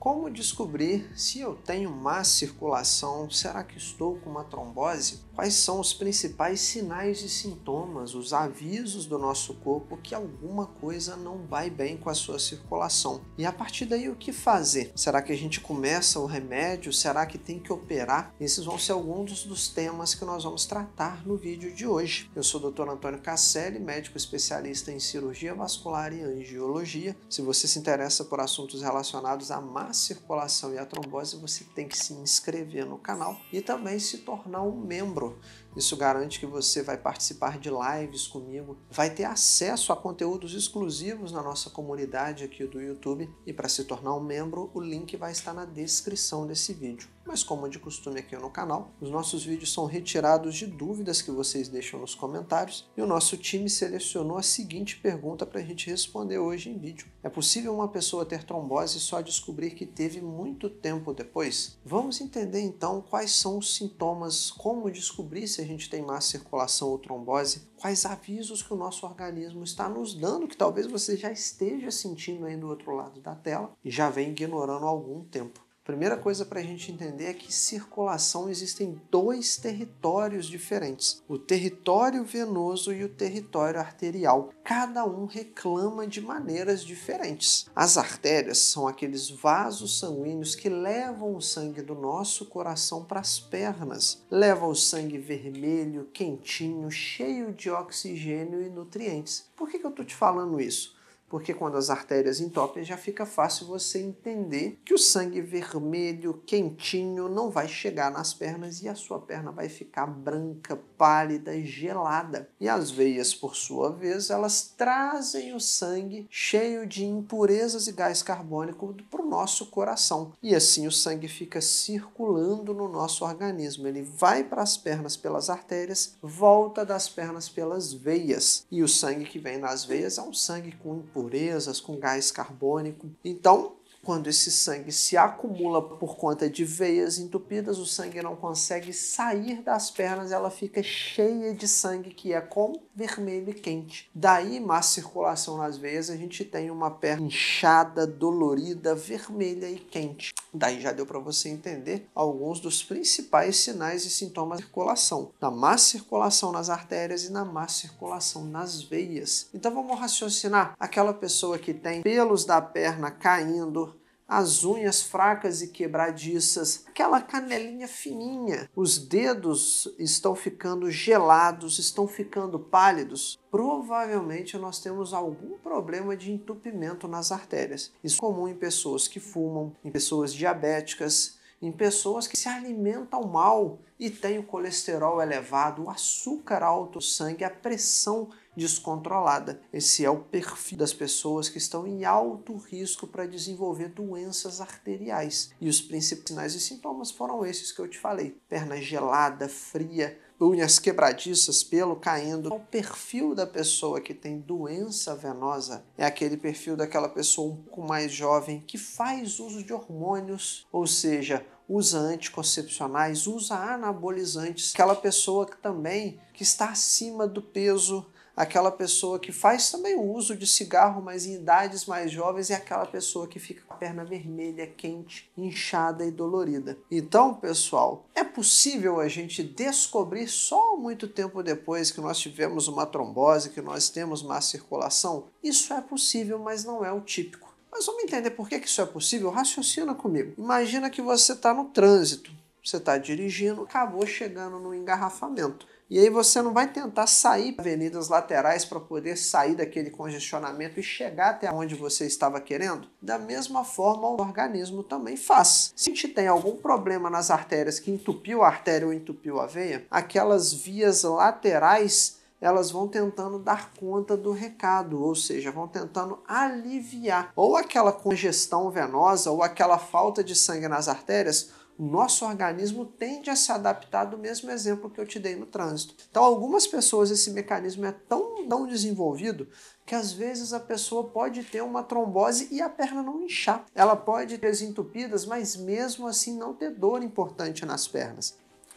Como descobrir se eu tenho má circulação? Será que estou com uma trombose? Quais são os principais sinais e sintomas, os avisos do nosso corpo que alguma coisa não vai bem com a sua circulação? E a partir daí, o que fazer? Será que a gente começa o remédio? Será que tem que operar? Esses vão ser alguns dos temas que nós vamos tratar no vídeo de hoje. Eu sou o Dr. Antônio Casselli, médico especialista em cirurgia vascular e angiologia. Se você se interessa por assuntos relacionados à má circulação e a trombose, você tem que se inscrever no canal e também se tornar um membro. Isso garante que você vai participar de lives comigo, vai ter acesso a conteúdos exclusivos na nossa comunidade aqui do YouTube e para se tornar um membro, o link vai estar na descrição desse vídeo mas como é de costume aqui no canal, os nossos vídeos são retirados de dúvidas que vocês deixam nos comentários e o nosso time selecionou a seguinte pergunta para a gente responder hoje em vídeo. É possível uma pessoa ter trombose e só descobrir que teve muito tempo depois? Vamos entender então quais são os sintomas, como descobrir se a gente tem má circulação ou trombose, quais avisos que o nosso organismo está nos dando que talvez você já esteja sentindo aí do outro lado da tela e já vem ignorando há algum tempo primeira coisa para a gente entender é que circulação existem dois territórios diferentes: o território venoso e o território arterial. Cada um reclama de maneiras diferentes. As artérias são aqueles vasos sanguíneos que levam o sangue do nosso coração para as pernas, levam o sangue vermelho, quentinho, cheio de oxigênio e nutrientes. Por que, que eu estou te falando isso? porque quando as artérias entopem já fica fácil você entender que o sangue vermelho, quentinho, não vai chegar nas pernas e a sua perna vai ficar branca, pálida, gelada. E as veias, por sua vez, elas trazem o sangue cheio de impurezas e gás carbônico para o nosso coração. E assim o sangue fica circulando no nosso organismo. Ele vai para as pernas pelas artérias, volta das pernas pelas veias. E o sangue que vem nas veias é um sangue com impurezas impurezas, com gás carbônico. Então, quando esse sangue se acumula por conta de veias entupidas, o sangue não consegue sair das pernas, ela fica cheia de sangue que é com vermelho e quente. Daí, má circulação nas veias, a gente tem uma perna inchada, dolorida, vermelha e quente. Daí já deu para você entender alguns dos principais sinais e sintomas de circulação, na má circulação nas artérias e na má circulação nas veias. Então vamos raciocinar aquela pessoa que tem pelos da perna caindo, as unhas fracas e quebradiças, aquela canelinha fininha. Os dedos estão ficando gelados, estão ficando pálidos. Provavelmente nós temos algum problema de entupimento nas artérias. Isso é comum em pessoas que fumam, em pessoas diabéticas, em pessoas que se alimentam mal e têm o colesterol elevado, o açúcar alto, o sangue, a pressão descontrolada. Esse é o perfil das pessoas que estão em alto risco para desenvolver doenças arteriais. E os principais sinais e sintomas foram esses que eu te falei: perna gelada, fria, unhas quebradiças, pelo caindo. O perfil da pessoa que tem doença venosa é aquele perfil daquela pessoa um pouco mais jovem que faz uso de hormônios, ou seja, usa anticoncepcionais, usa anabolizantes. Aquela pessoa que também que está acima do peso aquela pessoa que faz também o uso de cigarro, mas em idades mais jovens, é aquela pessoa que fica com a perna vermelha, quente, inchada e dolorida. Então, pessoal, é possível a gente descobrir só muito tempo depois que nós tivemos uma trombose, que nós temos má circulação? Isso é possível, mas não é o típico. Mas vamos entender por que isso é possível? Raciocina comigo. Imagina que você está no trânsito, você está dirigindo, acabou chegando no engarrafamento. E aí você não vai tentar sair avenidas laterais para poder sair daquele congestionamento e chegar até onde você estava querendo. Da mesma forma, o organismo também faz. Se a gente tem algum problema nas artérias que entupiu a artéria ou entupiu a veia, aquelas vias laterais elas vão tentando dar conta do recado, ou seja, vão tentando aliviar ou aquela congestão venosa ou aquela falta de sangue nas artérias nosso organismo tende a se adaptar do mesmo exemplo que eu te dei no trânsito. Então, algumas pessoas esse mecanismo é tão, não desenvolvido que às vezes a pessoa pode ter uma trombose e a perna não inchar. Ela pode ter as entupidas, mas mesmo assim não ter dor importante nas pernas.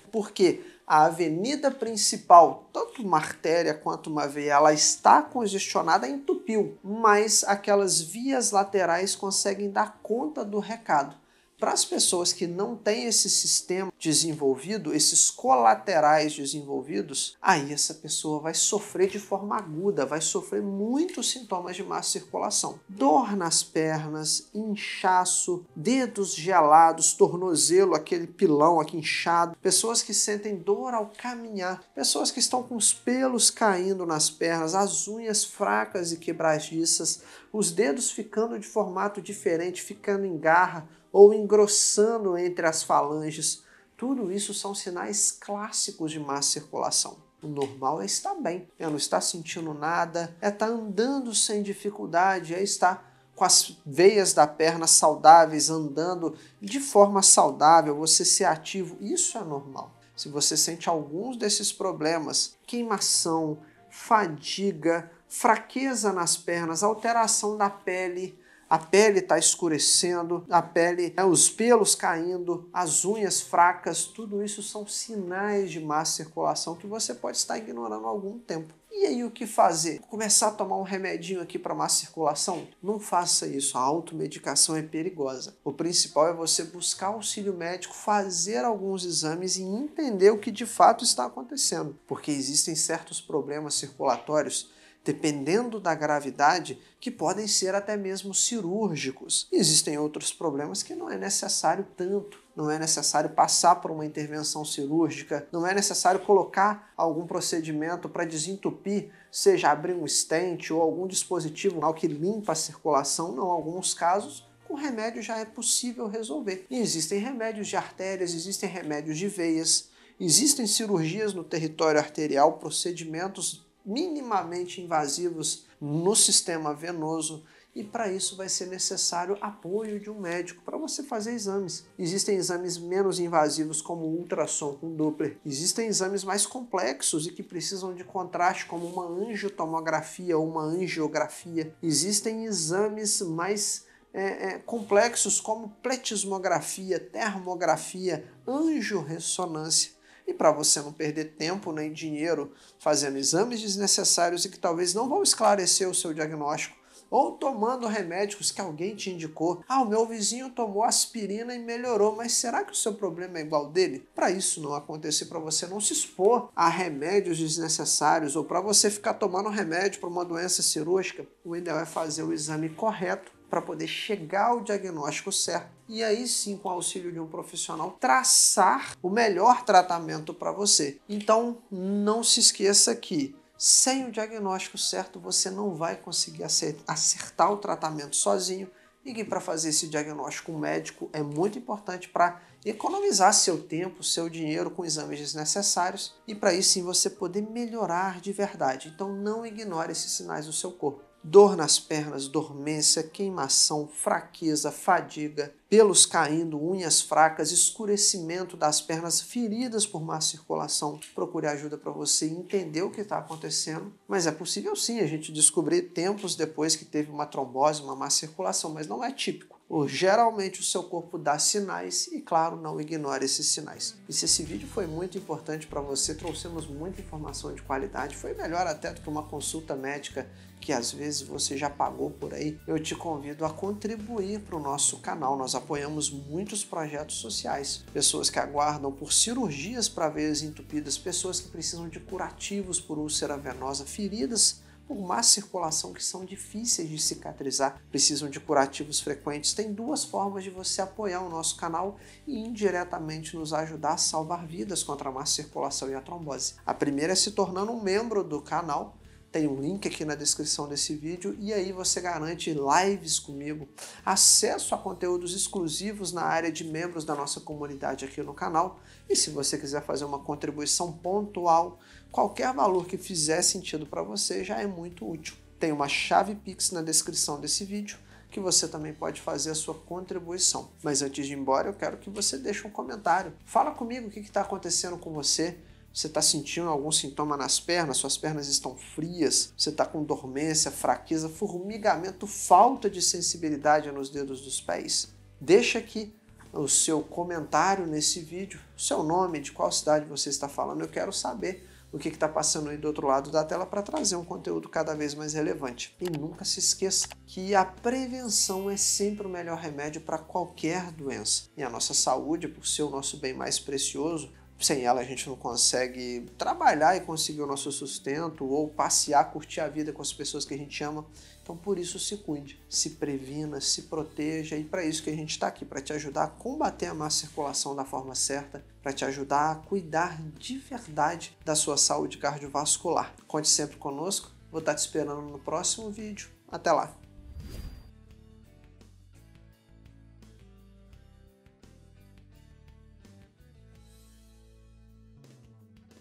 Porque a avenida principal, tanto uma artéria quanto uma veia, ela está congestionada, entupiu, mas aquelas vias laterais conseguem dar conta do recado. Para as pessoas que não têm esse sistema desenvolvido, esses colaterais desenvolvidos, aí essa pessoa vai sofrer de forma aguda, vai sofrer muitos sintomas de má circulação. Dor nas pernas, inchaço, dedos gelados, tornozelo, aquele pilão aqui inchado, pessoas que sentem dor ao caminhar, pessoas que estão com os pelos caindo nas pernas, as unhas fracas e quebradiças, os dedos ficando de formato diferente, ficando em garra ou engrossando entre as falanges. Tudo isso são sinais clássicos de má circulação. O normal é estar bem, é não estar sentindo nada, é estar andando sem dificuldade, é estar com as veias da perna saudáveis, andando de forma saudável, você ser ativo. Isso é normal. Se você sente alguns desses problemas, queimação, fadiga, fraqueza nas pernas, alteração da pele, a pele está escurecendo, a pele, né, os pelos caindo, as unhas fracas, tudo isso são sinais de má circulação que você pode estar ignorando há algum tempo. E aí o que fazer? Começar a tomar um remedinho aqui para má circulação? Não faça isso, a automedicação é perigosa. O principal é você buscar auxílio médico, fazer alguns exames e entender o que de fato está acontecendo, porque existem certos problemas circulatórios dependendo da gravidade, que podem ser até mesmo cirúrgicos. E existem outros problemas que não é necessário tanto não é necessário passar por uma intervenção cirúrgica, não é necessário colocar algum procedimento para desentupir, seja abrir um estente ou algum dispositivo que limpa a circulação, não, em alguns casos com remédio já é possível resolver. E existem remédios de artérias, existem remédios de veias, existem cirurgias no território arterial, procedimentos minimamente invasivos no sistema venoso e para isso vai ser necessário apoio de um médico para você fazer exames. Existem exames menos invasivos como ultrassom com Doppler. Existem exames mais complexos e que precisam de contraste como uma angiotomografia ou uma angiografia. Existem exames mais é, é, complexos como pletismografia, termografia, angiorressonância. E para você não perder tempo nem dinheiro fazendo exames desnecessários e que talvez não vão esclarecer o seu diagnóstico, ou tomando remédios que alguém te indicou. Ah, o meu vizinho tomou aspirina e melhorou, mas será que o seu problema é igual dele? Para isso não acontecer, para você não se expor a remédios desnecessários ou para você ficar tomando remédio para uma doença cirúrgica, o ideal é fazer o exame correto para poder chegar ao diagnóstico certo e aí sim, com o auxílio de um profissional, traçar o melhor tratamento para você. Então, não se esqueça que sem o diagnóstico certo você não vai conseguir acertar o tratamento sozinho e que para fazer esse diagnóstico médico é muito importante para economizar seu tempo, seu dinheiro com exames desnecessários e para aí sim você poder melhorar de verdade. Então não ignore esses sinais do seu corpo dor nas pernas, dormência, queimação, fraqueza, fadiga, pelos caindo, unhas fracas, escurecimento das pernas, feridas por má circulação. Procure ajuda para você entender o que está acontecendo. Mas é possível sim a gente descobrir tempos depois que teve uma trombose, uma má circulação, mas não é típico geralmente o seu corpo dá sinais e, claro, não ignora esses sinais. E se esse vídeo foi muito importante para você, trouxemos muita informação de qualidade, foi melhor até do que uma consulta médica que às vezes você já pagou por aí, eu te convido a contribuir para o nosso canal. Nós apoiamos muitos projetos sociais, pessoas que aguardam por cirurgias para veias entupidas, pessoas que precisam de curativos por úlcera venosa, feridas por má circulação que são difíceis de cicatrizar, precisam de curativos frequentes. Tem duas formas de você apoiar o nosso canal e indiretamente nos ajudar a salvar vidas contra a má circulação e a trombose. A primeira é se tornando um membro do canal tem um link aqui na descrição desse vídeo e aí você garante lives comigo, acesso a conteúdos exclusivos na área de membros da nossa comunidade aqui no canal. E se você quiser fazer uma contribuição pontual, qualquer valor que fizer sentido para você já é muito útil. Tem uma chave Pix na descrição desse vídeo que você também pode fazer a sua contribuição. Mas antes de ir embora, eu quero que você deixe um comentário. Fala comigo o que está acontecendo com você. Você está sentindo algum sintoma nas pernas? Suas pernas estão frias? Você está com dormência, fraqueza, formigamento, falta de sensibilidade nos dedos dos pés? Deixa aqui o seu comentário nesse vídeo, o seu nome, de qual cidade você está falando. Eu quero saber o que está passando aí do outro lado da tela para trazer um conteúdo cada vez mais relevante. E nunca se esqueça que a prevenção é sempre o melhor remédio para qualquer doença. E a nossa saúde, por ser o nosso bem mais precioso, sem ela a gente não consegue trabalhar e conseguir o nosso sustento ou passear, curtir a vida com as pessoas que a gente ama. Então, por isso, se cuide, se previna, se proteja e para isso que a gente está aqui, para te ajudar a combater a má circulação da forma certa, para te ajudar a cuidar de verdade da sua saúde cardiovascular. Conte sempre conosco, vou estar tá te esperando no próximo vídeo. Até lá!